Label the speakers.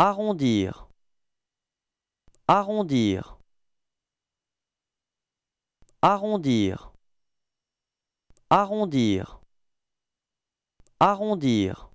Speaker 1: arrondir arrondir arrondir arrondir arrondir